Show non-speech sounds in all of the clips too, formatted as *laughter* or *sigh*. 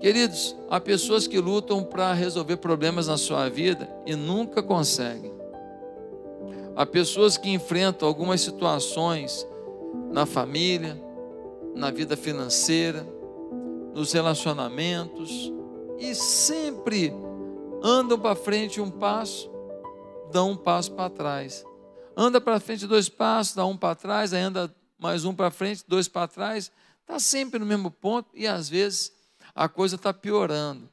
Queridos, há pessoas que lutam para resolver problemas na sua vida e nunca conseguem. Há pessoas que enfrentam algumas situações na família, na vida financeira, nos relacionamentos e sempre andam para frente um passo, dão um passo para trás. Anda para frente dois passos, dá um para trás, aí anda mais um para frente, dois para trás. Está sempre no mesmo ponto e às vezes a coisa está piorando.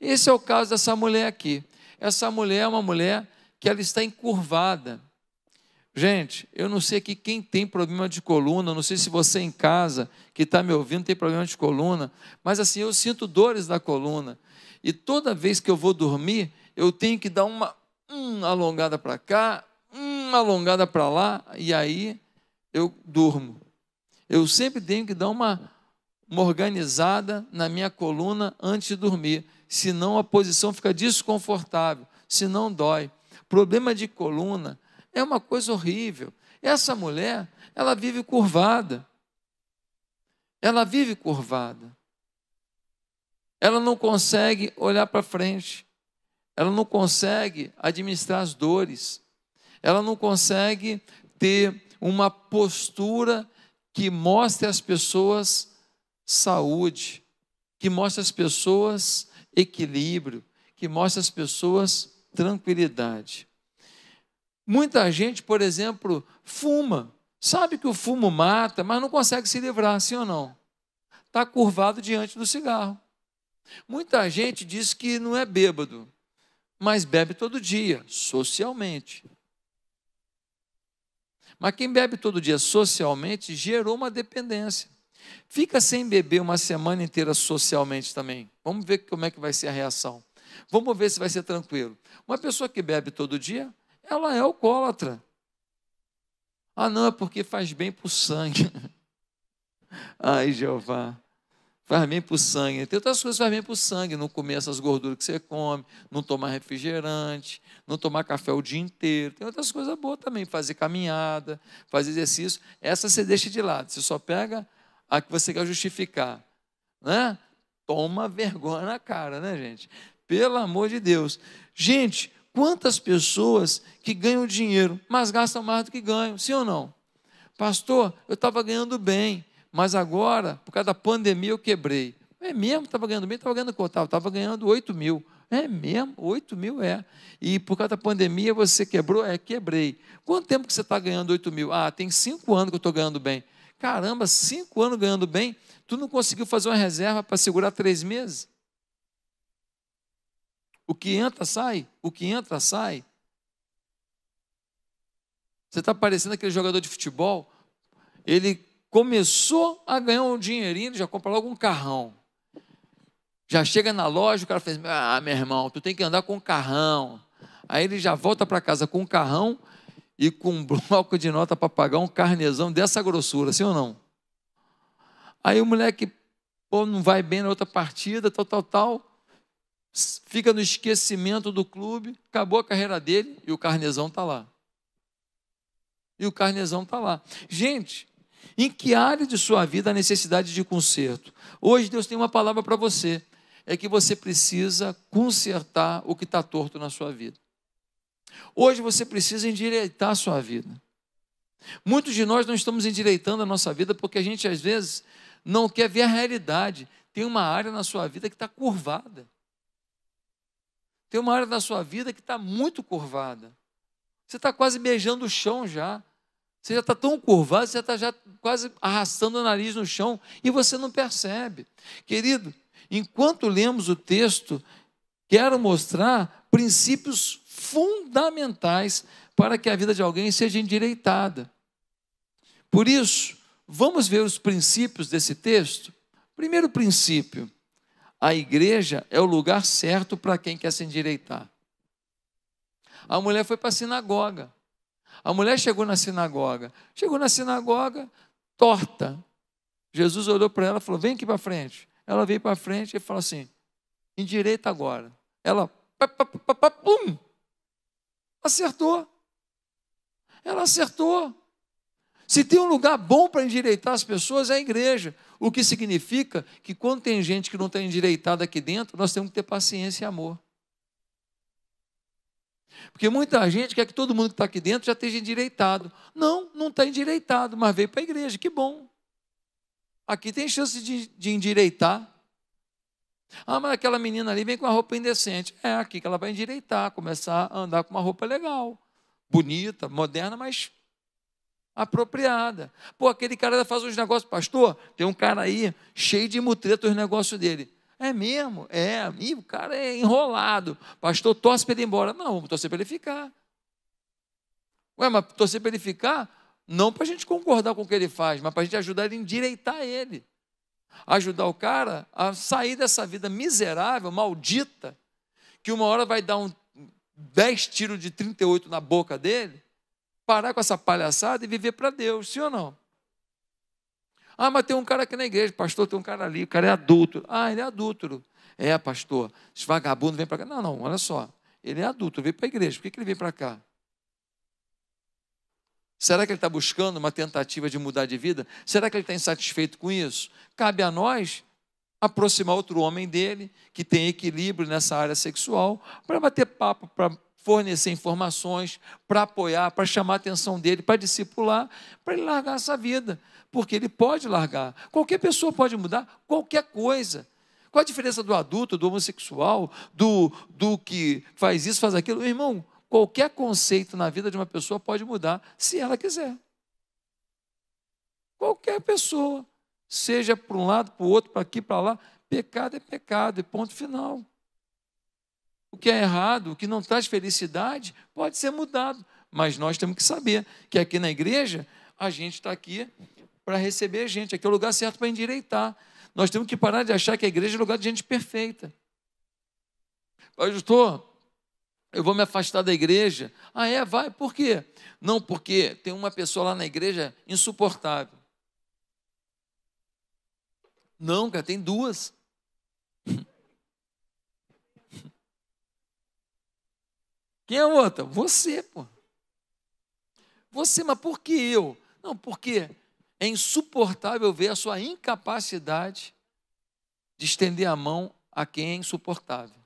Esse é o caso dessa mulher aqui. Essa mulher é uma mulher que ela está encurvada. Gente, eu não sei aqui quem tem problema de coluna, não sei se você em casa que está me ouvindo tem problema de coluna, mas assim, eu sinto dores na coluna. E toda vez que eu vou dormir, eu tenho que dar uma hum, alongada para cá, uma alongada para lá, e aí eu durmo. Eu sempre tenho que dar uma, uma organizada na minha coluna antes de dormir, senão a posição fica desconfortável, senão dói. Problema de coluna é uma coisa horrível. Essa mulher, ela vive curvada. Ela vive curvada. Ela não consegue olhar para frente. Ela não consegue administrar as dores. Ela não consegue ter uma postura que mostre às pessoas saúde, que mostre às pessoas equilíbrio, que mostre às pessoas tranquilidade. Muita gente, por exemplo, fuma. Sabe que o fumo mata, mas não consegue se livrar, sim ou não? Está curvado diante do cigarro. Muita gente diz que não é bêbado, mas bebe todo dia, socialmente. Mas quem bebe todo dia socialmente gerou uma dependência. Fica sem beber uma semana inteira socialmente também. Vamos ver como é que vai ser a reação. Vamos ver se vai ser tranquilo. Uma pessoa que bebe todo dia, ela é alcoólatra. Ah, não, é porque faz bem para o sangue. *laughs* Ai, Jeová faz bem para o sangue. Tem outras coisas que faz bem para o sangue. Não comer essas gorduras que você come, não tomar refrigerante, não tomar café o dia inteiro. Tem outras coisas boas também. Fazer caminhada, fazer exercício. Essa você deixa de lado. Você só pega a que você quer justificar. Né? Toma vergonha na cara, né, gente? Pelo amor de Deus. Gente, quantas pessoas que ganham dinheiro, mas gastam mais do que ganham, sim ou não? Pastor, eu estava ganhando bem mas agora, por causa da pandemia, eu quebrei. É mesmo, estava ganhando bem, estava ganhando quanto? Estava ganhando 8 mil. É mesmo, 8 mil é. E por causa da pandemia você quebrou? É, quebrei. Quanto tempo que você está ganhando 8 mil? Ah, tem 5 anos que eu estou ganhando bem. Caramba, 5 anos ganhando bem, tu não conseguiu fazer uma reserva para segurar 3 meses? O que entra, sai. O que entra, sai. Você está parecendo aquele jogador de futebol, ele começou a ganhar um dinheirinho, já compra logo um carrão. Já chega na loja, o cara fez: Ah, meu irmão, tu tem que andar com um carrão. Aí ele já volta para casa com um carrão e com um *laughs* bloco de nota para pagar um carnezão dessa grossura, sim ou não? Aí o moleque pô, não vai bem na outra partida, tal, tal, tal. Fica no esquecimento do clube, acabou a carreira dele e o carnezão está lá. E o carnezão está lá. Gente, em que área de sua vida há necessidade de conserto? Hoje Deus tem uma palavra para você. É que você precisa consertar o que está torto na sua vida. Hoje você precisa endireitar a sua vida. Muitos de nós não estamos endireitando a nossa vida porque a gente às vezes não quer ver a realidade. Tem uma área na sua vida que está curvada. Tem uma área da sua vida que está muito curvada. Você está quase beijando o chão já. Você já está tão curvado, você já está já quase arrastando o nariz no chão e você não percebe. Querido, enquanto lemos o texto, quero mostrar princípios fundamentais para que a vida de alguém seja endireitada. Por isso, vamos ver os princípios desse texto? Primeiro princípio: a igreja é o lugar certo para quem quer se endireitar. A mulher foi para a sinagoga. A mulher chegou na sinagoga. Chegou na sinagoga, torta. Jesus olhou para ela e falou: Vem aqui para frente. Ela veio para frente e falou assim: Endireita agora. Ela, pum! Acertou. Ela acertou. Se tem um lugar bom para endireitar as pessoas é a igreja. O que significa que quando tem gente que não está endireitada aqui dentro, nós temos que ter paciência e amor. Porque muita gente quer que todo mundo que está aqui dentro já esteja endireitado. Não, não está endireitado, mas veio para a igreja, que bom. Aqui tem chance de, de endireitar. Ah, mas aquela menina ali vem com uma roupa indecente. É aqui que ela vai endireitar, começar a andar com uma roupa legal, bonita, moderna, mas apropriada. Pô, aquele cara faz uns negócios, pastor, tem um cara aí cheio de mutreta os negócios dele. É mesmo? É. Ih, o cara é enrolado. Pastor, torce para ele ir embora. Não, vamos torcer para ele ficar. Ué, mas torcer para ele ficar, não para a gente concordar com o que ele faz, mas para a gente ajudar ele a endireitar ele. Ajudar o cara a sair dessa vida miserável, maldita, que uma hora vai dar um 10 tiros de 38 na boca dele, parar com essa palhaçada e viver para Deus, sim ou não? Ah, mas tem um cara aqui na igreja, pastor, tem um cara ali, o cara é adulto. Ah, ele é adulto. É, pastor, esse vagabundo vem para cá. Não, não, olha só. Ele é adulto, veio para a igreja. Por que, que ele veio para cá? Será que ele está buscando uma tentativa de mudar de vida? Será que ele está insatisfeito com isso? Cabe a nós aproximar outro homem dele, que tem equilíbrio nessa área sexual, para bater papo, para fornecer informações, para apoiar, para chamar a atenção dele, para discipular, para ele largar essa vida. Porque ele pode largar. Qualquer pessoa pode mudar qualquer coisa. Qual a diferença do adulto, do homossexual, do, do que faz isso, faz aquilo? Irmão, qualquer conceito na vida de uma pessoa pode mudar se ela quiser. Qualquer pessoa, seja para um lado, para o outro, para aqui, para lá, pecado é pecado, e ponto final o que é errado, o que não traz felicidade, pode ser mudado. Mas nós temos que saber que aqui na igreja, a gente está aqui para receber gente, aqui é o lugar certo para endireitar. Nós temos que parar de achar que a igreja é lugar de gente perfeita. Pastor, eu vou me afastar da igreja. Ah, é? Vai, por quê? Não, porque tem uma pessoa lá na igreja insuportável. Não, cara, tem duas. Quem é outra? Você, pô. Você, mas por que eu? Não, porque é insuportável ver a sua incapacidade de estender a mão a quem é insuportável.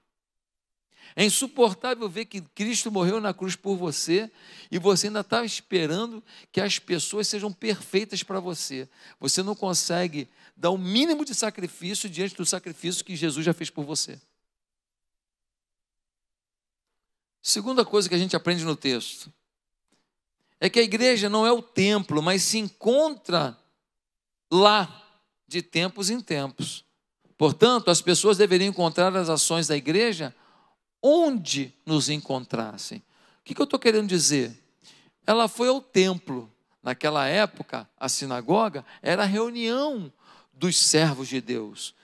É insuportável ver que Cristo morreu na cruz por você e você ainda está esperando que as pessoas sejam perfeitas para você. Você não consegue dar o mínimo de sacrifício diante do sacrifício que Jesus já fez por você. Segunda coisa que a gente aprende no texto é que a igreja não é o templo, mas se encontra lá de tempos em tempos. Portanto, as pessoas deveriam encontrar as ações da igreja onde nos encontrassem. O que eu estou querendo dizer? Ela foi ao templo. Naquela época, a sinagoga era a reunião dos servos de Deus,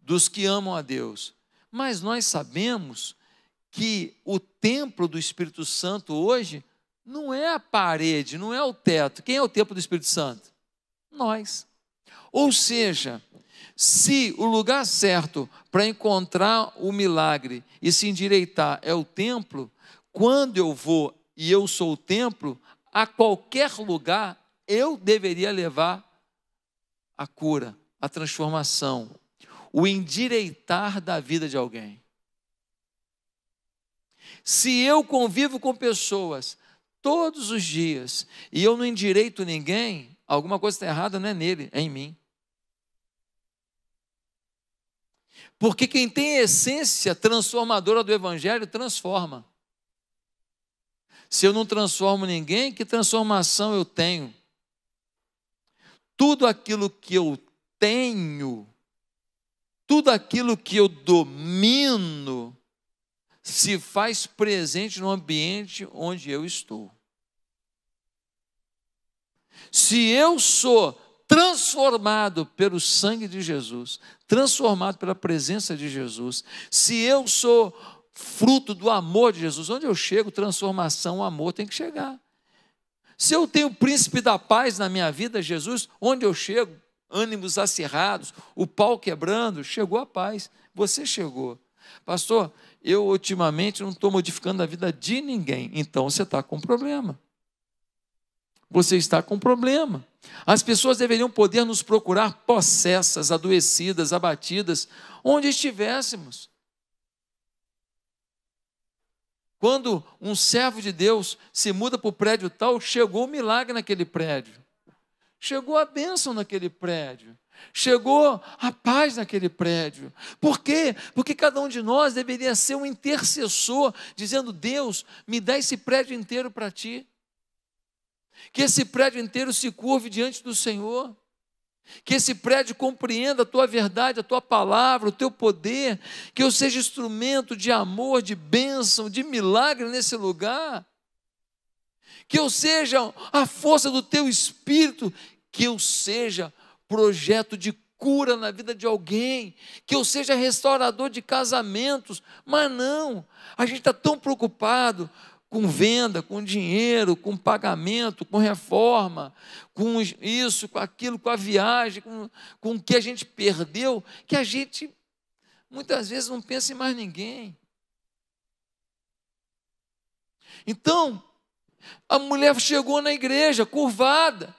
dos que amam a Deus. Mas nós sabemos que o templo do Espírito Santo hoje não é a parede, não é o teto. Quem é o templo do Espírito Santo? Nós. Ou seja, se o lugar certo para encontrar o milagre e se endireitar é o templo, quando eu vou e eu sou o templo, a qualquer lugar eu deveria levar a cura, a transformação, o endireitar da vida de alguém. Se eu convivo com pessoas todos os dias e eu não endireito ninguém, alguma coisa está errada não é nele, é em mim. Porque quem tem a essência transformadora do Evangelho transforma. Se eu não transformo ninguém, que transformação eu tenho? Tudo aquilo que eu tenho, tudo aquilo que eu domino, se faz presente no ambiente onde eu estou. Se eu sou transformado pelo sangue de Jesus, transformado pela presença de Jesus, se eu sou fruto do amor de Jesus, onde eu chego, transformação, amor tem que chegar. Se eu tenho o príncipe da paz na minha vida, Jesus, onde eu chego, ânimos acirrados, o pau quebrando, chegou a paz. Você chegou. Pastor, eu ultimamente não estou modificando a vida de ninguém. Então você está com problema. Você está com problema. As pessoas deveriam poder nos procurar possessas, adoecidas, abatidas, onde estivéssemos. Quando um servo de Deus se muda para o prédio tal, chegou o milagre naquele prédio. Chegou a bênção naquele prédio. Chegou a paz naquele prédio. Por quê? Porque cada um de nós deveria ser um intercessor, dizendo: Deus, me dá esse prédio inteiro para ti. Que esse prédio inteiro se curve diante do Senhor. Que esse prédio compreenda a tua verdade, a tua palavra, o teu poder. Que eu seja instrumento de amor, de bênção, de milagre nesse lugar. Que eu seja a força do teu espírito. Que eu seja projeto de cura na vida de alguém, que eu seja restaurador de casamentos, mas não, a gente está tão preocupado com venda, com dinheiro, com pagamento, com reforma, com isso, com aquilo, com a viagem, com, com o que a gente perdeu, que a gente muitas vezes não pensa em mais ninguém. Então, a mulher chegou na igreja curvada,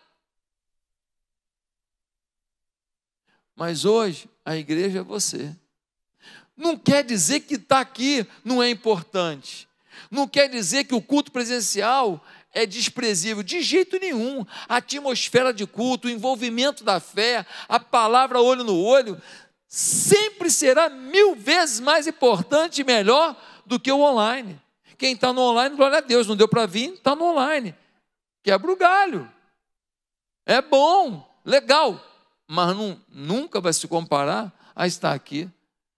Mas hoje a igreja é você. Não quer dizer que estar tá aqui não é importante. Não quer dizer que o culto presencial é desprezível, de jeito nenhum. A atmosfera de culto, o envolvimento da fé, a palavra olho no olho, sempre será mil vezes mais importante e melhor do que o online. Quem está no online, glória a Deus, não deu para vir, está no online. Quebra o galho. É bom, legal, mas não, nunca vai se comparar a estar aqui.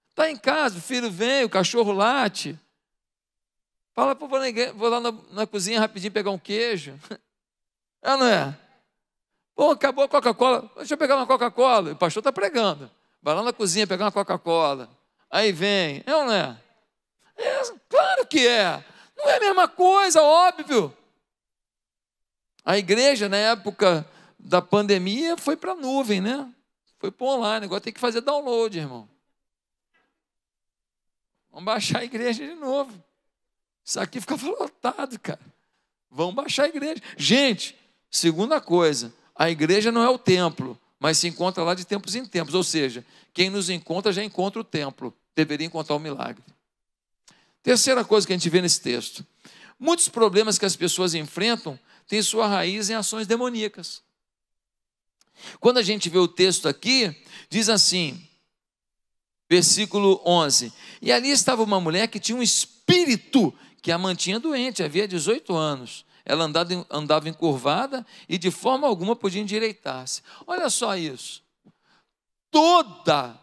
Está em casa, o filho vem, o cachorro late. Fala, pô, vou, vou lá na, na, cozinha rapidinho pegar um queijo. É, *laughs* não é? Pô, acabou a Coca-Cola, deixa eu pegar uma Coca-Cola. O pastor está pregando. Vai lá na cozinha pegar uma Coca-Cola. Aí vem, é ou não é? é? Claro que é. Não é a mesma coisa, óbvio. A igreja, na época da pandemia foi para a nuvem, né? Foi para online. Agora tem que fazer download, irmão. Vamos baixar a igreja de novo. Isso aqui fica lotado, cara. Vamos baixar a igreja. Gente, segunda coisa, a igreja não é o templo, mas se encontra lá de tempos em tempos. Ou seja, quem nos encontra já encontra o templo. Deveria encontrar o milagre. Terceira coisa que a gente vê nesse texto: muitos problemas que as pessoas enfrentam têm sua raiz em ações demoníacas. Quando a gente vê o texto aqui, diz assim, versículo 11: E ali estava uma mulher que tinha um espírito que a mantinha doente, havia 18 anos. Ela andava, andava encurvada e de forma alguma podia endireitar-se. Olha só isso. Toda,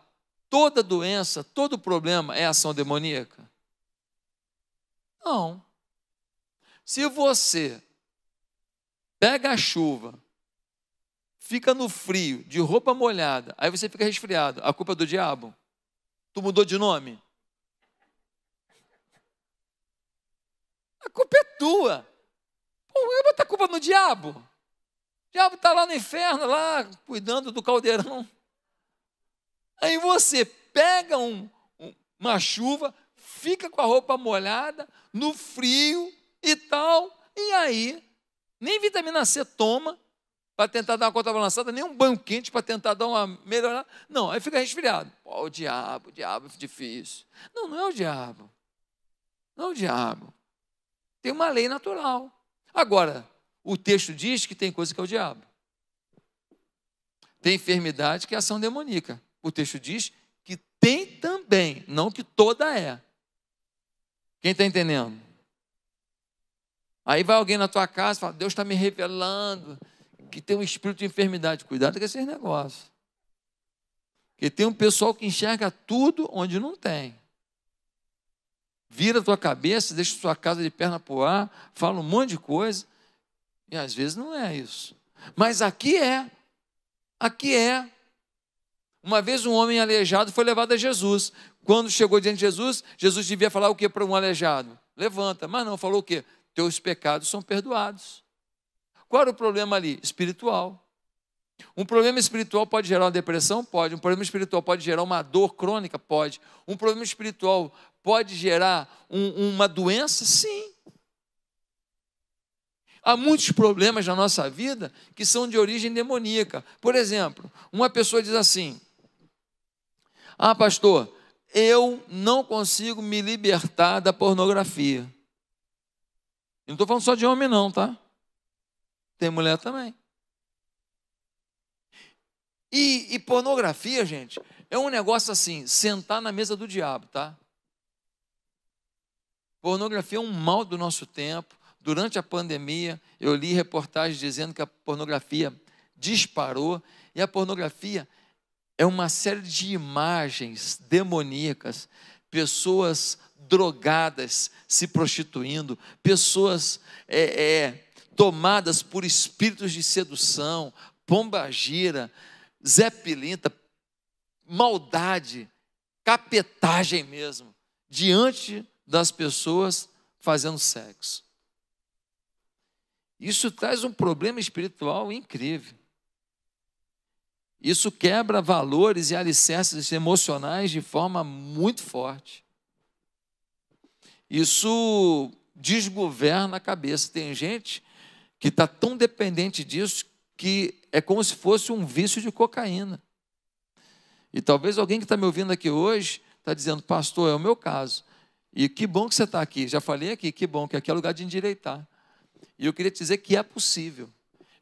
toda doença, todo problema é ação demoníaca? Não. Se você pega a chuva fica no frio, de roupa molhada, aí você fica resfriado, a culpa é do diabo? Tu mudou de nome? A culpa é tua. Pô, eu botar a culpa no diabo. O diabo está lá no inferno, lá cuidando do caldeirão. Aí você pega um, uma chuva, fica com a roupa molhada, no frio e tal, e aí nem vitamina C toma, para tentar dar uma conta balançada nem um banho quente para tentar dar uma melhorada. Não, aí fica resfriado. Pô, o diabo, o diabo é difícil. Não, não é o diabo. Não é o diabo. Tem uma lei natural. Agora, o texto diz que tem coisa que é o diabo. Tem enfermidade que é ação demoníaca. O texto diz que tem também, não que toda é. Quem está entendendo? Aí vai alguém na tua casa e fala: Deus está me revelando que tem um espírito de enfermidade. Cuidado com esses negócios. Porque tem um pessoal que enxerga tudo onde não tem. Vira a tua cabeça, deixa sua casa de perna pro ar, fala um monte de coisa. E às vezes não é isso. Mas aqui é. Aqui é. Uma vez um homem aleijado foi levado a Jesus. Quando chegou diante de Jesus, Jesus devia falar o que para um aleijado? Levanta. Mas não, falou o quê? Teus pecados são perdoados. Qual era o problema ali? Espiritual. Um problema espiritual pode gerar uma depressão? Pode. Um problema espiritual pode gerar uma dor crônica? Pode. Um problema espiritual pode gerar um, uma doença? Sim. Há muitos problemas na nossa vida que são de origem demoníaca. Por exemplo, uma pessoa diz assim: Ah, pastor, eu não consigo me libertar da pornografia. Eu não estou falando só de homem, não, tá? Tem mulher também. E, e, pornografia, gente, é um negócio assim, sentar na mesa do diabo, tá? Pornografia é um mal do nosso tempo. Durante a pandemia, eu li reportagens dizendo que a pornografia disparou e a pornografia é uma série de imagens demoníacas, pessoas drogadas se prostituindo, pessoas é, é, tomadas por espíritos de sedução, pombagira, Zé Pilinta, maldade, capetagem mesmo, diante das pessoas fazendo sexo. Isso traz um problema espiritual incrível. Isso quebra valores e alicerces emocionais de forma muito forte. Isso desgoverna a cabeça. Tem gente que está tão dependente disso que é como se fosse um vício de cocaína. E talvez alguém que está me ouvindo aqui hoje está dizendo, pastor, é o meu caso. E que bom que você está aqui. Já falei aqui, que bom, que aqui é lugar de endireitar. E eu queria te dizer que é possível.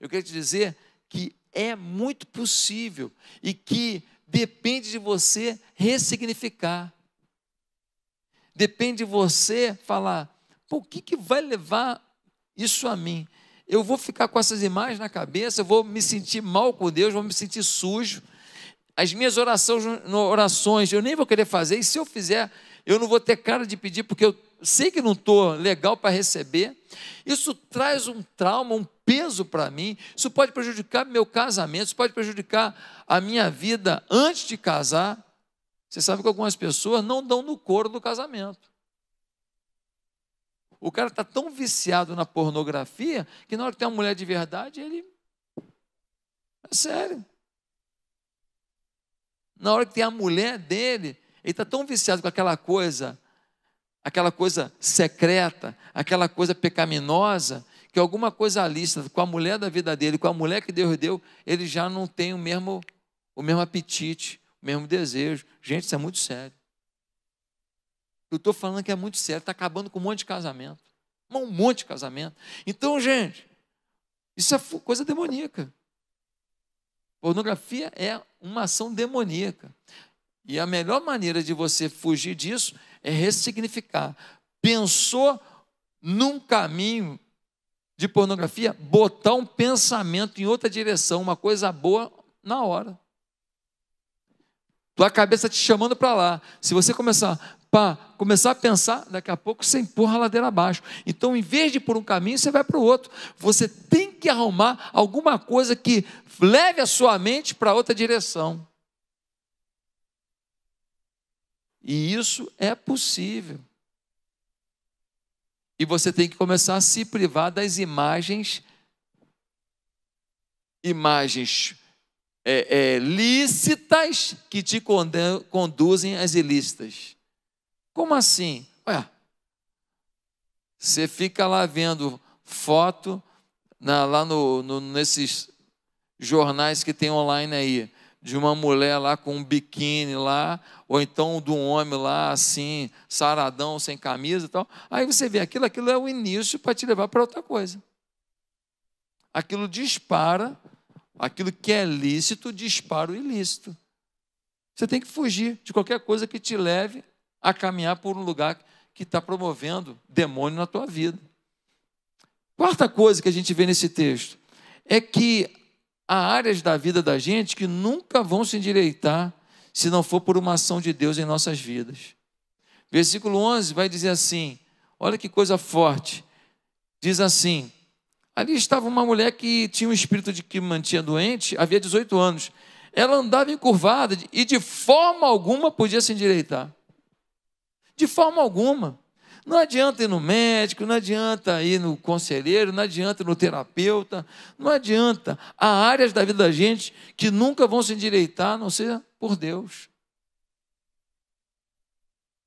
Eu queria te dizer que é muito possível e que depende de você ressignificar. Depende de você falar, por que, que vai levar isso a mim? eu vou ficar com essas imagens na cabeça, eu vou me sentir mal com Deus, vou me sentir sujo. As minhas orações, orações eu nem vou querer fazer, e se eu fizer, eu não vou ter cara de pedir, porque eu sei que não estou legal para receber. Isso traz um trauma, um peso para mim, isso pode prejudicar meu casamento, isso pode prejudicar a minha vida antes de casar. Você sabe que algumas pessoas não dão no couro do casamento. O cara está tão viciado na pornografia que na hora que tem uma mulher de verdade, ele. É sério. Na hora que tem a mulher dele, ele está tão viciado com aquela coisa, aquela coisa secreta, aquela coisa pecaminosa, que alguma coisa lista com a mulher da vida dele, com a mulher que Deus deu, ele já não tem o mesmo, o mesmo apetite, o mesmo desejo. Gente, isso é muito sério. Eu estou falando que é muito sério, está acabando com um monte de casamento. Um monte de casamento. Então, gente, isso é coisa demoníaca. Pornografia é uma ação demoníaca. E a melhor maneira de você fugir disso é ressignificar. Pensou num caminho de pornografia, botar um pensamento em outra direção, uma coisa boa na hora. Tua cabeça te chamando para lá. Se você começar, para começar a pensar, daqui a pouco você empurra a ladeira abaixo. Então, em vez de ir por um caminho, você vai para o outro. Você tem que arrumar alguma coisa que leve a sua mente para outra direção. E isso é possível. E você tem que começar a se privar das imagens, imagens é, é, lícitas que te conduzem às ilícitas. Como assim? Ué, você fica lá vendo foto na, lá no, no, nesses jornais que tem online aí, de uma mulher lá com um biquíni lá, ou então de um homem lá assim, saradão, sem camisa e tal. Aí você vê aquilo, aquilo é o início para te levar para outra coisa. Aquilo dispara, aquilo que é lícito dispara o ilícito. Você tem que fugir de qualquer coisa que te leve a caminhar por um lugar que está promovendo demônio na tua vida. Quarta coisa que a gente vê nesse texto é que há áreas da vida da gente que nunca vão se endireitar se não for por uma ação de Deus em nossas vidas. Versículo 11 vai dizer assim: olha que coisa forte. Diz assim: ali estava uma mulher que tinha um espírito de que mantinha doente, havia 18 anos. Ela andava encurvada e de forma alguma podia se endireitar. De forma alguma. Não adianta ir no médico, não adianta ir no conselheiro, não adianta ir no terapeuta, não adianta. Há áreas da vida da gente que nunca vão se endireitar, a não ser por Deus.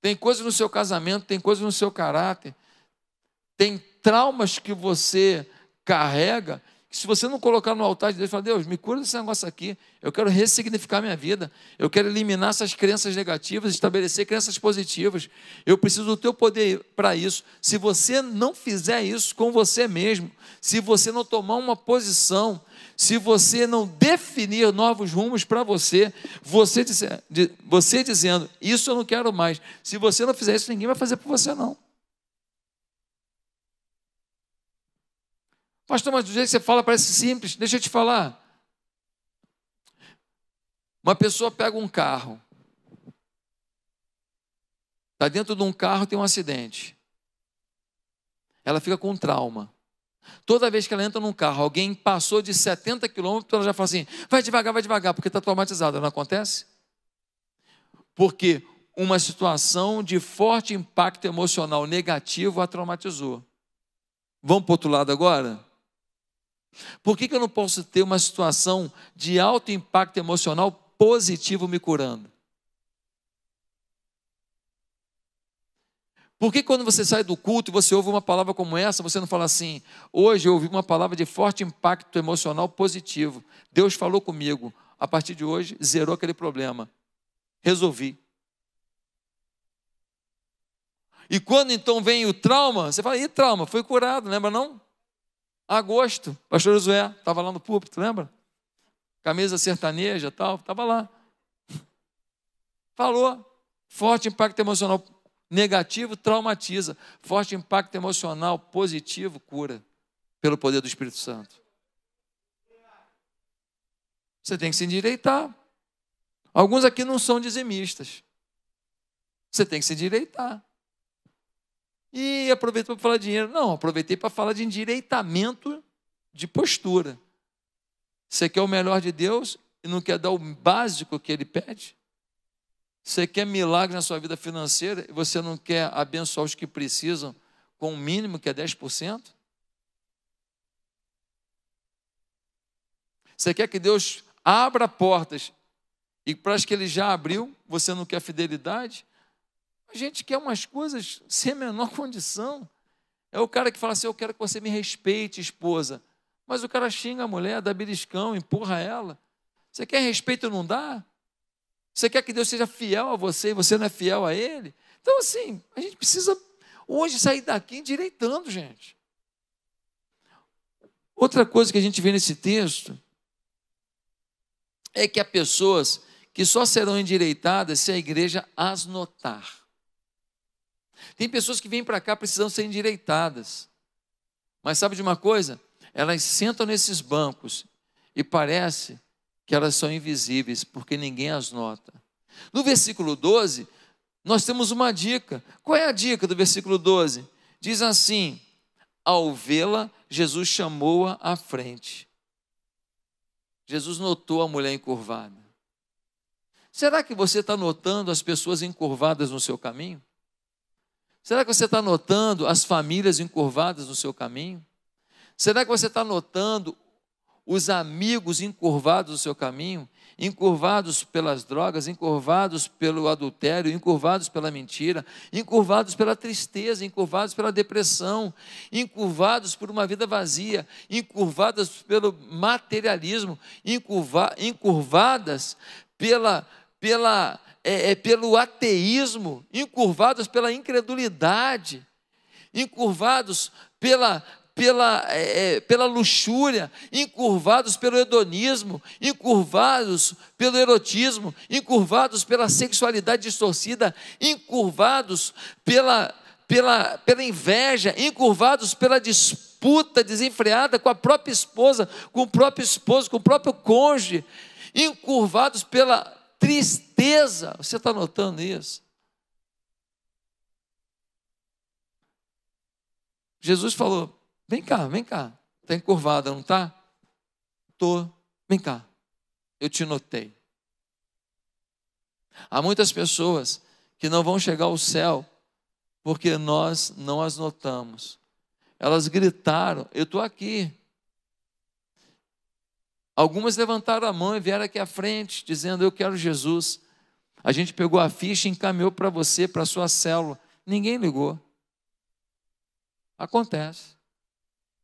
Tem coisas no seu casamento, tem coisas no seu caráter, tem traumas que você carrega que se você não colocar no altar de Deus, falar, Deus, me cura desse negócio aqui, eu quero ressignificar minha vida, eu quero eliminar essas crenças negativas, estabelecer crenças positivas, eu preciso do teu poder para isso. Se você não fizer isso com você mesmo, se você não tomar uma posição, se você não definir novos rumos para você, você, você dizendo, isso eu não quero mais, se você não fizer isso, ninguém vai fazer por você não. Pastor, mas do jeito que você fala parece simples. Deixa eu te falar. Uma pessoa pega um carro. Está dentro de um carro tem um acidente. Ela fica com trauma. Toda vez que ela entra num carro, alguém passou de 70 quilômetros, ela já fala assim: vai devagar, vai devagar, porque está traumatizada. Não acontece? Porque uma situação de forte impacto emocional negativo a traumatizou. Vamos para o outro lado agora? Por que, que eu não posso ter uma situação de alto impacto emocional positivo me curando? Por que quando você sai do culto e você ouve uma palavra como essa, você não fala assim: hoje eu ouvi uma palavra de forte impacto emocional positivo. Deus falou comigo. A partir de hoje, zerou aquele problema. Resolvi. E quando então vem o trauma, você fala: e trauma? Foi curado, lembra não? Agosto, pastor Josué, estava lá no púlpito, lembra? Camisa sertaneja tal, estava lá. Falou. Forte impacto emocional negativo traumatiza. Forte impacto emocional positivo cura pelo poder do Espírito Santo. Você tem que se endireitar. Alguns aqui não são dizimistas. Você tem que se endireitar. E aproveitou para falar de dinheiro. Não, aproveitei para falar de endireitamento de postura. Você quer o melhor de Deus e não quer dar o básico que ele pede? Você quer milagre na sua vida financeira e você não quer abençoar os que precisam com o mínimo, que é 10%? Você quer que Deus abra portas e para as que ele já abriu, você não quer fidelidade? A gente quer umas coisas sem a menor *laughs* condição. É o cara que fala assim: Eu quero que você me respeite, esposa. Mas o cara xinga a mulher, dá beliscão, empurra ela. Você quer respeito não dá? Você quer que Deus seja fiel a você e você não é fiel a Ele? Então, assim, a gente precisa hoje sair daqui endireitando, gente. Outra coisa que a gente vê nesse texto é que há pessoas que só serão endireitadas se a igreja as notar. Tem pessoas que vêm para cá precisando ser endireitadas. Mas sabe de uma coisa? Elas sentam nesses bancos e parece que elas são invisíveis, porque ninguém as nota. No versículo 12, nós temos uma dica. Qual é a dica do versículo 12? Diz assim: Ao vê-la, Jesus chamou-a à frente. Jesus notou a mulher encurvada. Será que você está notando as pessoas encurvadas no seu caminho? Será que você está notando as famílias encurvadas no seu caminho? Será que você está notando os amigos encurvados no seu caminho? Encurvados pelas drogas, encurvados pelo adultério, encurvados pela mentira, encurvados pela tristeza, encurvados pela depressão, encurvados por uma vida vazia, encurvadas pelo materialismo, encurva, encurvadas pela, pela é, é pelo ateísmo, encurvados pela incredulidade, encurvados pela, pela, é, é, pela luxúria, encurvados pelo hedonismo, encurvados pelo erotismo, encurvados pela sexualidade distorcida, encurvados pela, pela, pela inveja, encurvados pela disputa desenfreada com a própria esposa, com o próprio esposo, com o próprio cônjuge, encurvados pela tristeza. Você está notando isso? Jesus falou: Vem cá, vem cá. Está encurvada, não está? Tô. Vem cá. Eu te notei. Há muitas pessoas que não vão chegar ao céu porque nós não as notamos. Elas gritaram: Eu estou aqui. Algumas levantaram a mão e vieram aqui à frente, dizendo: Eu quero Jesus. A gente pegou a ficha e encaminhou para você, para a sua célula. Ninguém ligou. Acontece.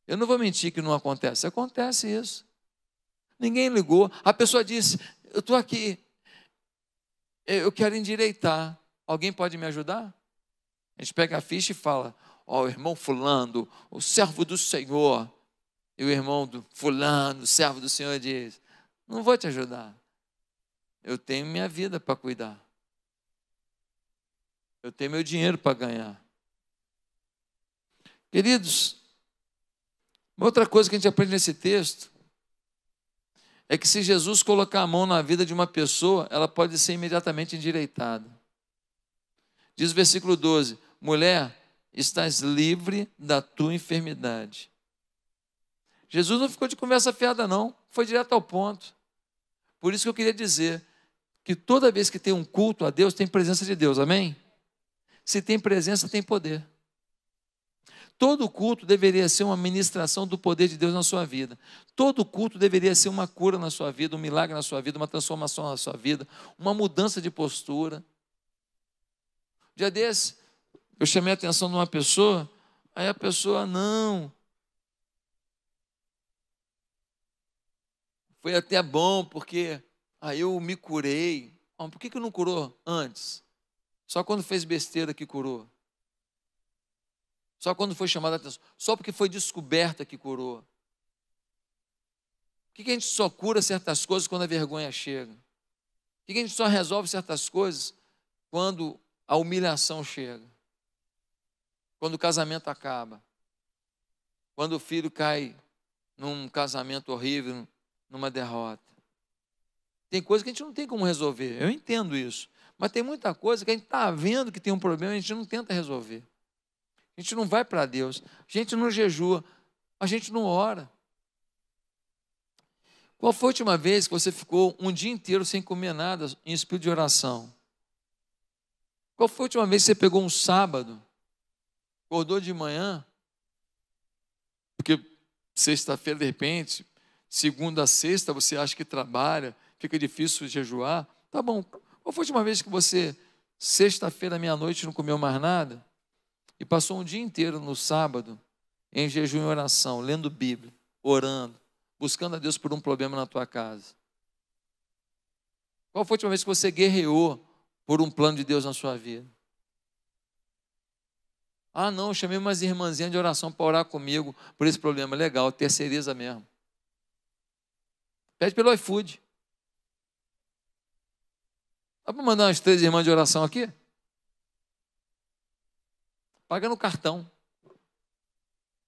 Eu não vou mentir que não acontece. Acontece isso. Ninguém ligou. A pessoa disse: Eu estou aqui. Eu quero endireitar. Alguém pode me ajudar? A gente pega a ficha e fala: Ó, oh, irmão Fulano, o servo do Senhor e o irmão do fulano, servo do Senhor, diz: Não vou te ajudar. Eu tenho minha vida para cuidar. Eu tenho meu dinheiro para ganhar. Queridos, uma outra coisa que a gente aprende nesse texto é que se Jesus colocar a mão na vida de uma pessoa, ela pode ser imediatamente endireitada. Diz o versículo 12: Mulher, estás livre da tua enfermidade. Jesus não ficou de conversa fiada, não, foi direto ao ponto. Por isso que eu queria dizer que toda vez que tem um culto a Deus, tem presença de Deus, amém? Se tem presença, tem poder. Todo culto deveria ser uma ministração do poder de Deus na sua vida. Todo culto deveria ser uma cura na sua vida, um milagre na sua vida, uma transformação na sua vida, uma mudança de postura. Dia desse, eu chamei a atenção de uma pessoa, aí a pessoa, não, Foi até bom, porque aí ah, eu me curei. Mas por que, que não curou antes? Só quando fez besteira que curou. Só quando foi chamada a atenção. Só porque foi descoberta que curou. Por que, que a gente só cura certas coisas quando a vergonha chega? Por que, que a gente só resolve certas coisas quando a humilhação chega? Quando o casamento acaba? Quando o filho cai num casamento horrível, numa derrota. Tem coisa que a gente não tem como resolver. Eu entendo isso. Mas tem muita coisa que a gente está vendo que tem um problema e a gente não tenta resolver. A gente não vai para Deus. A gente não jejua. A gente não ora. Qual foi a última vez que você ficou um dia inteiro sem comer nada em espírito de oração? Qual foi a última vez que você pegou um sábado, acordou de manhã, porque sexta-feira, de repente, segunda a sexta, você acha que trabalha, fica difícil jejuar. Tá bom. Qual foi a última vez que você, sexta-feira, meia-noite, não comeu mais nada? E passou um dia inteiro no sábado, em jejum e oração, lendo Bíblia, orando, buscando a Deus por um problema na tua casa. Qual foi a última vez que você guerreou por um plano de Deus na sua vida? Ah, não, chamei umas irmãzinhas de oração para orar comigo por esse problema. Legal, terceiriza mesmo. Pede pelo iFood. Dá para mandar umas três irmãs de oração aqui? Paga no cartão.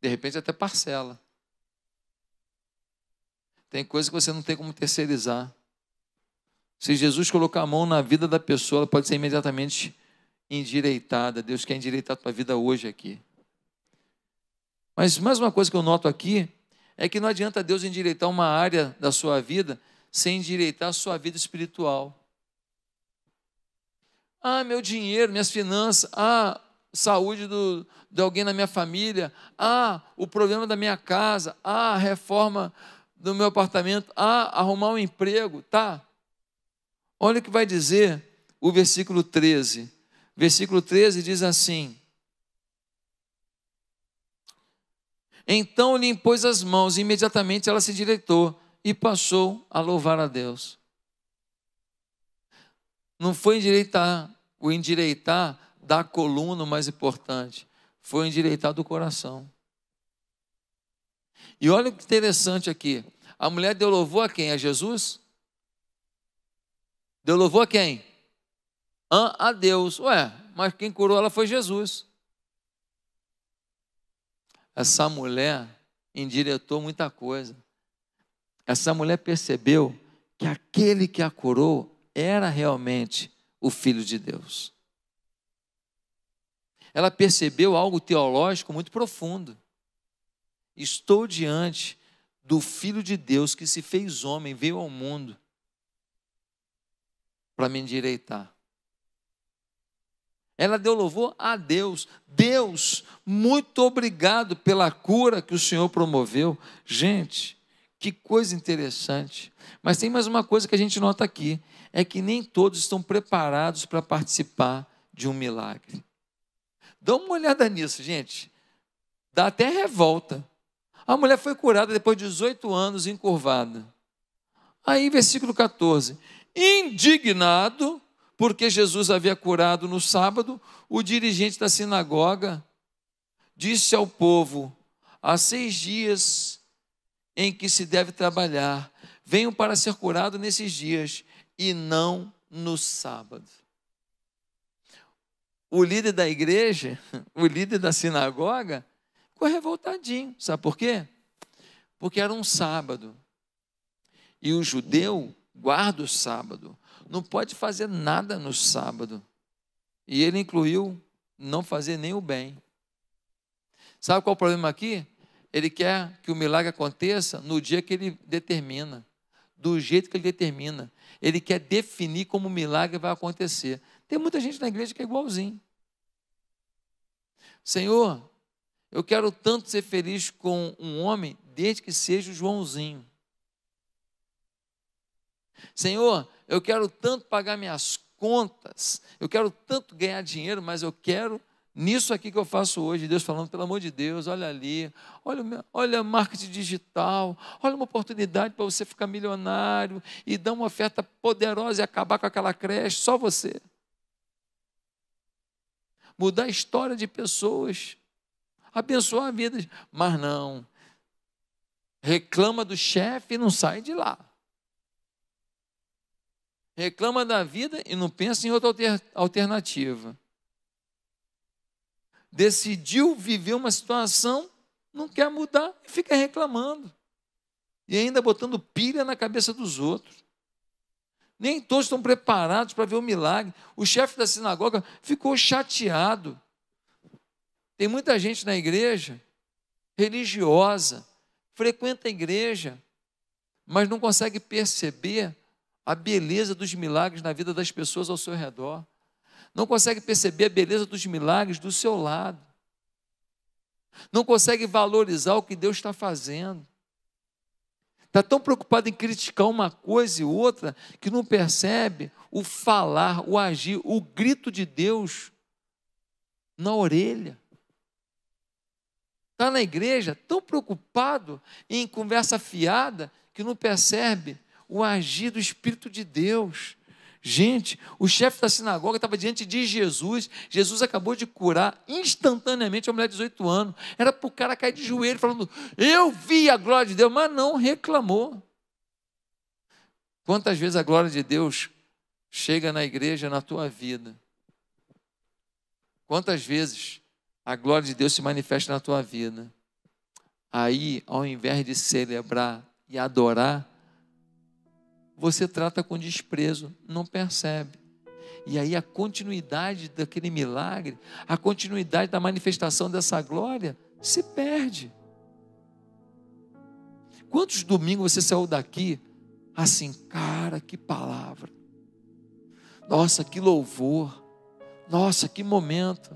De repente até parcela. Tem coisa que você não tem como terceirizar. Se Jesus colocar a mão na vida da pessoa, ela pode ser imediatamente endireitada. Deus quer endireitar a tua vida hoje aqui. Mas mais uma coisa que eu noto aqui é que não adianta Deus endireitar uma área da sua vida sem endireitar a sua vida espiritual. Ah, meu dinheiro, minhas finanças, ah, saúde do, de alguém na minha família, ah, o problema da minha casa, ah, a reforma do meu apartamento, ah, arrumar um emprego, tá? Olha o que vai dizer o versículo 13. Versículo 13 diz assim: Então lhe impôs as mãos, e imediatamente ela se direitou e passou a louvar a Deus. Não foi endireitar, o endireitar da coluna o mais importante, foi endireitar do coração. E olha que interessante aqui. A mulher deu louvor a quem? A Jesus? Deu louvor a quem? A Deus. Ué, mas quem curou ela foi Jesus. Essa mulher indiretou muita coisa. Essa mulher percebeu que aquele que a curou era realmente o Filho de Deus. Ela percebeu algo teológico muito profundo. Estou diante do Filho de Deus que se fez homem, veio ao mundo para me endireitar. Ela deu louvor a Deus. Deus, muito obrigado pela cura que o Senhor promoveu. Gente, que coisa interessante. Mas tem mais uma coisa que a gente nota aqui: é que nem todos estão preparados para participar de um milagre. Dá uma olhada nisso, gente. Dá até revolta. A mulher foi curada depois de 18 anos encurvada. Aí, versículo 14: Indignado, porque Jesus havia curado no sábado, o dirigente da sinagoga disse ao povo: há seis dias em que se deve trabalhar, venham para ser curado nesses dias e não no sábado. O líder da igreja, *laughs* o líder da sinagoga, ficou revoltadinho. Sabe por quê? Porque era um sábado. E o judeu guarda o sábado não pode fazer nada no sábado. E ele incluiu não fazer nem o bem. Sabe qual é o problema aqui? Ele quer que o milagre aconteça no dia que ele determina, do jeito que ele determina. Ele quer definir como o milagre vai acontecer. Tem muita gente na igreja que é igualzinho. Senhor, eu quero tanto ser feliz com um homem, desde que seja o Joãozinho. Senhor, eu quero tanto pagar minhas contas, eu quero tanto ganhar dinheiro, mas eu quero nisso aqui que eu faço hoje, Deus falando, pelo amor de Deus, olha ali, olha, olha marketing digital, olha uma oportunidade para você ficar milionário e dar uma oferta poderosa e acabar com aquela creche, só você. Mudar a história de pessoas, abençoar vidas, mas não. Reclama do chefe e não sai de lá reclama da vida e não pensa em outra alter, alternativa. Decidiu viver uma situação, não quer mudar e fica reclamando. E ainda botando pilha na cabeça dos outros. Nem todos estão preparados para ver o milagre. O chefe da sinagoga ficou chateado. Tem muita gente na igreja religiosa, frequenta a igreja, mas não consegue perceber a beleza dos milagres na vida das pessoas ao seu redor. Não consegue perceber a beleza dos milagres do seu lado. Não consegue valorizar o que Deus está fazendo. Está tão preocupado em criticar uma coisa e outra que não percebe o falar, o agir, o grito de Deus na orelha. Está na igreja tão preocupado em conversa fiada que não percebe o agir do Espírito de Deus. Gente, o chefe da sinagoga estava diante de Jesus. Jesus acabou de curar instantaneamente a mulher de 18 anos. Era para o cara cair de joelho falando: Eu vi a glória de Deus, mas não reclamou. Quantas vezes a glória de Deus chega na igreja, na tua vida? Quantas vezes a glória de Deus se manifesta na tua vida? Aí, ao invés de celebrar e adorar, você trata com desprezo, não percebe. E aí a continuidade daquele milagre, a continuidade da manifestação dessa glória se perde. Quantos domingos você saiu daqui assim, cara, que palavra. Nossa, que louvor. Nossa, que momento.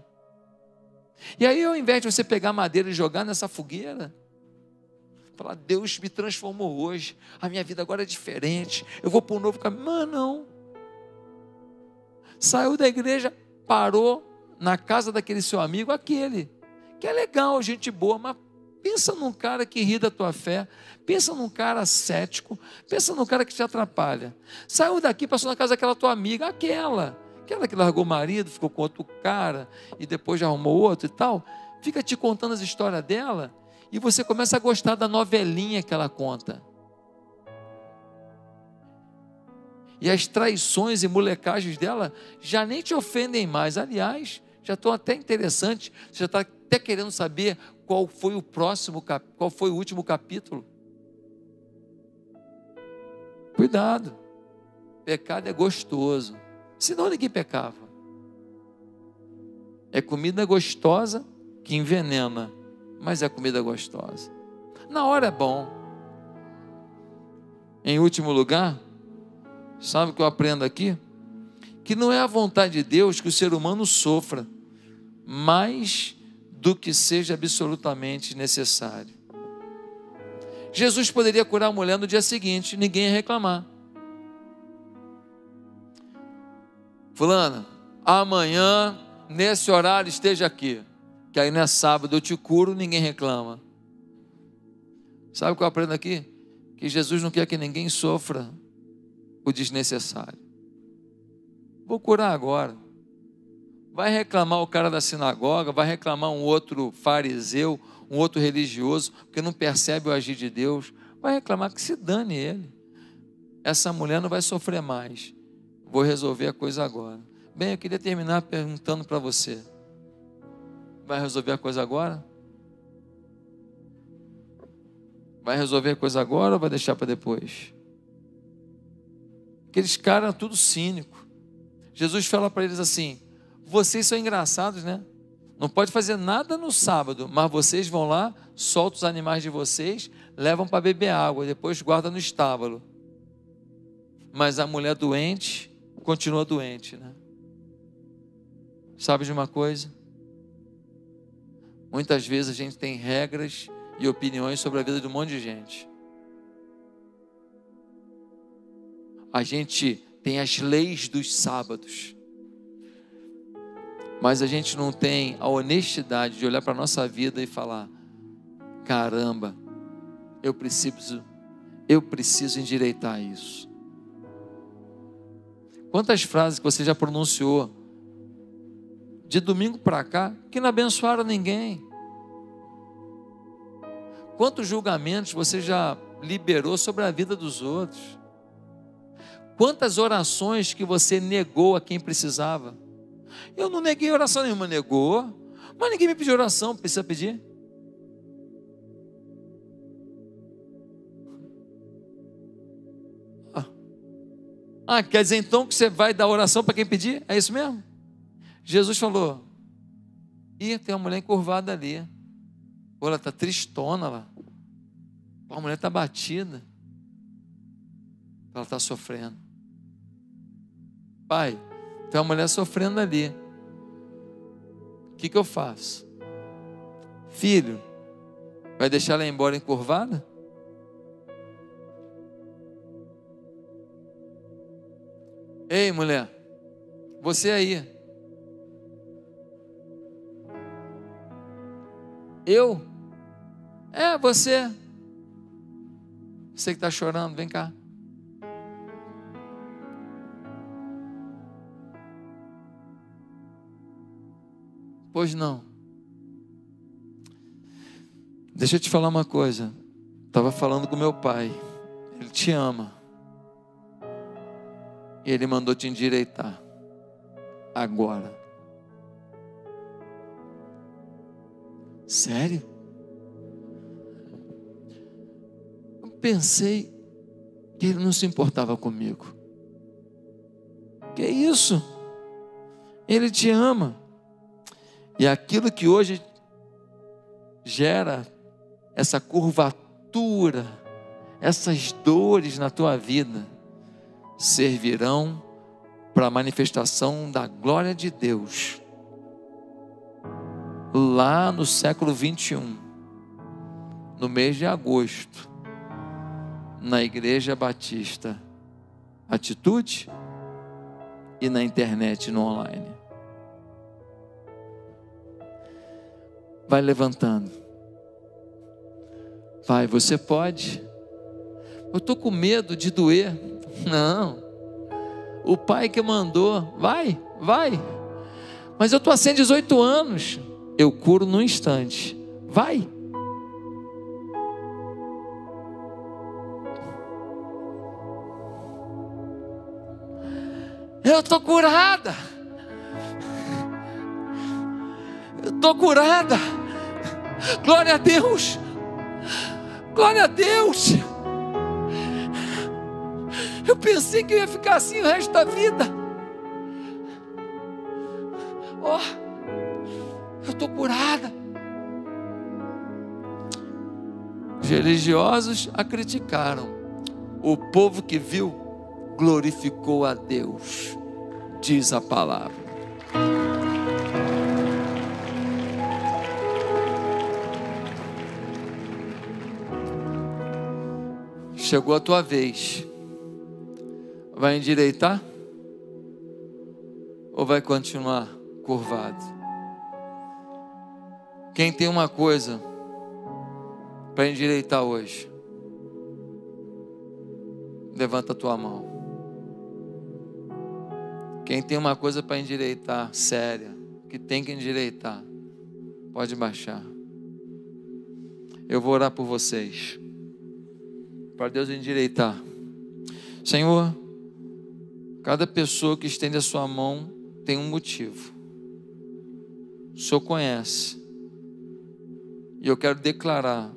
E aí, ao invés de você pegar madeira e jogar nessa fogueira, falar: Deus me transformou hoje, a minha vida agora é diferente, eu vou para um novo caminho. Mas não. Saiu da igreja, parou na casa daquele seu amigo, aquele, que é legal, gente boa, mas pensa num cara que ri da tua fé, pensa num cara cético, pensa num cara que te atrapalha. Saiu daqui, passou na casa daquela tua amiga, aquela, aquela que largou o marido, ficou com outro cara e depois já arrumou outro e tal, fica te contando as histórias dela e você começa a gostar da novelinha que ela conta. E as traições e molecagens dela já nem te ofendem mais. Aliás, já estão até interessantes, você já está até querendo saber qual foi o próximo, qual foi o último capítulo. Cuidado, pecado é gostoso, senão ninguém pecava. É comida gostosa que envenena mas é comida gostosa. Na hora é bom. Em último lugar, sabe o que eu aprendo aqui? Que não é a vontade de Deus que o ser humano sofra mais do que seja absolutamente necessário. Jesus poderia curar a mulher no dia seguinte, ninguém ia reclamar. Fulana, amanhã, nesse horário, esteja aqui que aí não é sábado, eu te curo, ninguém reclama. Sabe o que eu aprendo aqui? Que Jesus não quer que ninguém sofra o desnecessário. Vou curar agora. Vai reclamar o cara da sinagoga, vai reclamar um outro fariseu, um outro religioso, porque não percebe o agir de Deus. Vai reclamar que se dane ele. Essa mulher não vai sofrer mais. Vou resolver a coisa agora. Bem, eu queria terminar perguntando para você vai resolver a coisa agora? Vai resolver a coisa agora ou vai deixar para depois? Aqueles caras tudo cínico. Jesus fala para eles assim: vocês são engraçados, né? Não pode fazer nada no sábado, mas vocês vão lá, soltam os animais de vocês, levam para beber água, depois guardam no estábulo. Mas a mulher doente continua doente, né? Sabe de uma coisa? Muitas vezes a gente tem regras e opiniões sobre a vida de um monte de gente. A gente tem as leis dos sábados, mas a gente não tem a honestidade de olhar para a nossa vida e falar: caramba, eu preciso, eu preciso endireitar isso. Quantas frases que você já pronunciou de domingo para cá, que não abençoaram ninguém. Quantos julgamentos você já liberou sobre a vida dos outros? Quantas orações que você negou a quem precisava? Eu não neguei oração nenhuma, negou. Mas ninguém me pediu oração, precisa pedir? Ah, ah quer dizer então que você vai dar oração para quem pedir? É isso mesmo? Jesus falou: Ih, tem uma mulher encurvada ali. Pô, ela está tristona lá. Pô, a mulher está batida. Ela está sofrendo. Pai, tem uma mulher sofrendo ali. O que, que eu faço? Filho, vai deixar ela embora encurvada? Ei, mulher, você aí Eu? É, você. Você que está chorando, vem cá. Pois não. Deixa eu te falar uma coisa. Estava falando com meu pai. Ele te ama. E ele mandou te endireitar. Agora. Sério? Eu pensei que ele não se importava comigo. Que isso? Ele te ama. E aquilo que hoje gera essa curvatura, essas dores na tua vida, servirão para a manifestação da glória de Deus lá no século 21, no mês de agosto, na Igreja Batista Atitude e na internet, no online. Vai levantando. Vai, você pode. Eu estou com medo de doer. Não. O pai que mandou. Vai, vai. Mas eu estou há 118 anos eu curo num instante. Vai. Eu estou curada. Eu estou curada. Glória a Deus. Glória a Deus. Eu pensei que eu ia ficar assim o resto da vida. Oh estou curada. Os religiosos a criticaram. O povo que viu glorificou a Deus, diz a palavra. Chegou a tua vez. Vai endireitar? Ou vai continuar curvado? Quem tem uma coisa para endireitar hoje? Levanta a tua mão. Quem tem uma coisa para endireitar, séria, que tem que endireitar, pode baixar. Eu vou orar por vocês. Para Deus endireitar. Senhor, cada pessoa que estende a sua mão tem um motivo. O Senhor conhece. E eu quero declarar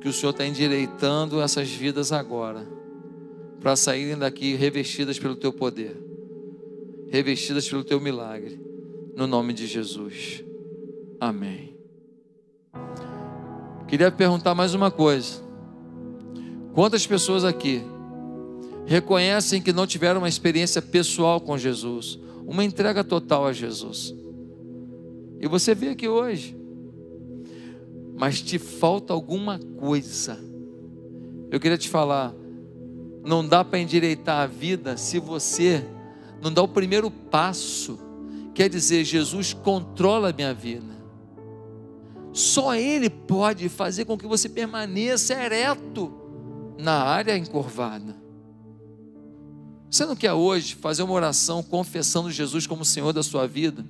que o Senhor está endireitando essas vidas agora, para saírem daqui revestidas pelo teu poder, revestidas pelo teu milagre, no nome de Jesus. Amém. Queria perguntar mais uma coisa. Quantas pessoas aqui reconhecem que não tiveram uma experiência pessoal com Jesus, uma entrega total a Jesus? E você vê aqui hoje, mas te falta alguma coisa. Eu queria te falar, não dá para endireitar a vida se você não dá o primeiro passo. Quer dizer, Jesus controla a minha vida. Só Ele pode fazer com que você permaneça ereto na área encurvada. Você não quer hoje fazer uma oração confessando Jesus como Senhor da sua vida,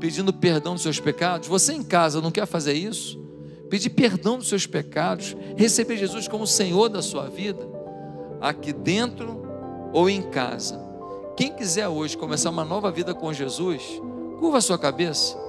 pedindo perdão dos seus pecados? Você em casa não quer fazer isso? pedir perdão dos seus pecados, receber Jesus como Senhor da sua vida, aqui dentro ou em casa. Quem quiser hoje começar uma nova vida com Jesus, curva a sua cabeça.